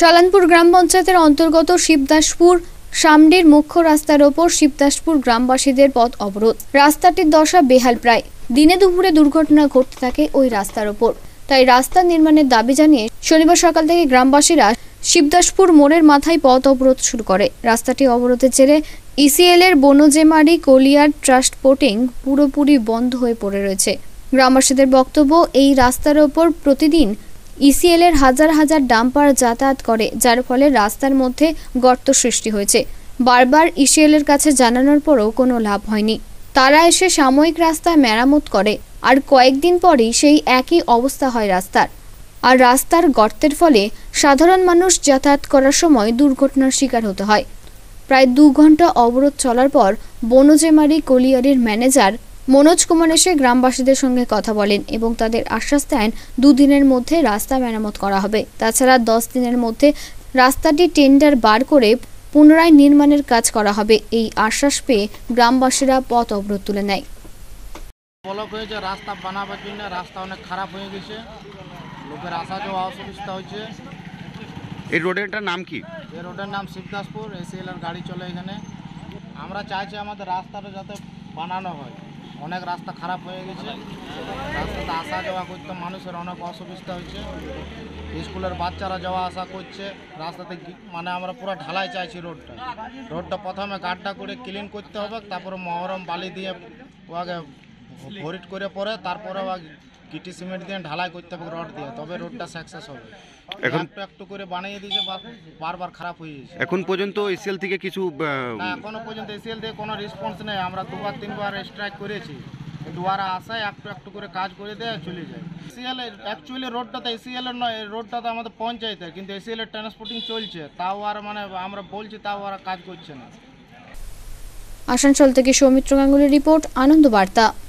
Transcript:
শালানপুর গ্রাম পঞ্চায়েতের অন্তর্গত শিবদাসপুর সামডির মুখ্য রাস্তার ওপর শিবদাসপুর গ্রামবাসীদের পথ অবরোধ রাস্তাটির দশা বেহাল প্রায় দিনে দুপুরে দুর্ঘটনা ঘটতে থাকে ওই রাস্তার ওপর তাই রাস্তা নির্মাণের দাবি জানিয়ে শনিবার সকাল থেকে গ্রামবাসীরা শিবদাসপুর মোড়ের মাথায় পথ অবরোধ শুরু করে রাস্তাটি অবরোধের জেরে ইসিএল এর বনজেমারি কলিয়ার ট্রাস্ট পোর্টিং পুরোপুরি বন্ধ হয়ে পড়ে রয়েছে গ্রামবাসীদের বক্তব্য এই রাস্তার ওপর প্রতিদিন ইসিএলের হাজার হাজার ডাম্পার যাতায়াত করে যার ফলে রাস্তার মধ্যে গর্ত সৃষ্টি হয়েছে বারবার ইসিএলের কাছে জানানোর পরও কোনো লাভ হয়নি তারা এসে সাময়িক রাস্তা মেরামত করে আর কয়েকদিন পরেই সেই একই অবস্থা হয় রাস্তার আর রাস্তার গর্তের ফলে সাধারণ মানুষ যাতায়াত করার সময় দুর্ঘটনার শিকার হতে হয় প্রায় দু ঘন্টা অবরোধ চলার পর বনজেমারি কলিয়ারের ম্যানেজার মনোজ কুমার এসে গ্রামবাসীদের সঙ্গে কথা বলেন এবং তাদের আশ্বাস দেন দুদিনের মধ্যে রাস্তা মেরামত করা হবে তাছাড়া দশ দিনের মধ্যে রাস্তাটি টেন্ডার বার করে পুনরায় নির্মাণের কাজ করা হবে এই আশ্বাস পেয়ে গ্রামবাসীরা পথ অবরোধ তুলে নেয় ব্লক হয়েছে রাস্তা বানাবার জন্য রাস্তা অনেক খারাপ হয়ে গেছে লোকের আসা যাওয়া অসুবিধা হয়েছে এই রোডেরটার নাম কি এই রোডের নাম শিবদাসপুর আর গাড়ি চলে এখানে আমরা চাইছি আমাদের রাস্তাটা যাতে বানানো হয় অনেক রাস্তা খারাপ হয়ে গেছে রাস্তাতে আসা যাওয়া করতে মানুষের অনেক অসুবিধা হচ্ছে স্কুলের বাচ্চারা যাওয়া আসা করছে রাস্তাতে মানে আমরা পুরো ঢালাই চাইছি রোডটা রোডটা প্রথমে গাড্ডা করে ক্লিন করতে হবে তারপরে মহরম বালি দিয়ে ওকে ভরিট করে পরে তারপরে কিটি সিমেন্ট দিয়ে ঢালাই করতে হবে রড দিয়ে তবে রোডটা সাকসেস হবে এখন একটু করে বানিয়ে দিয়েছে বারবার খারাপ হয়ে গেছে এখন পর্যন্ত এসিএল থেকে কিছু না এখনো পর্যন্ত এসিএল থেকে কোনো রেসপন্স নেই আমরা দুবার তিনবার স্ট্রাইক করেছি কিন্তু ওরা আসায় একটু একটু করে কাজ করে দেয় চলে যায় এসিএল অ্যাকচুয়ালি রোডটা তো এসিএল এর নয় রোডটা তো আমাদের পঞ্চায়েতের কিন্তু এসিএল এর ট্রান্সপোর্টিং চলছে তাও আর মানে আমরা বলছি তাও আর কাজ করছে না আসানসোল থেকে সৌমিত্র গাঙ্গুলির রিপোর্ট আনন্দ বার্তা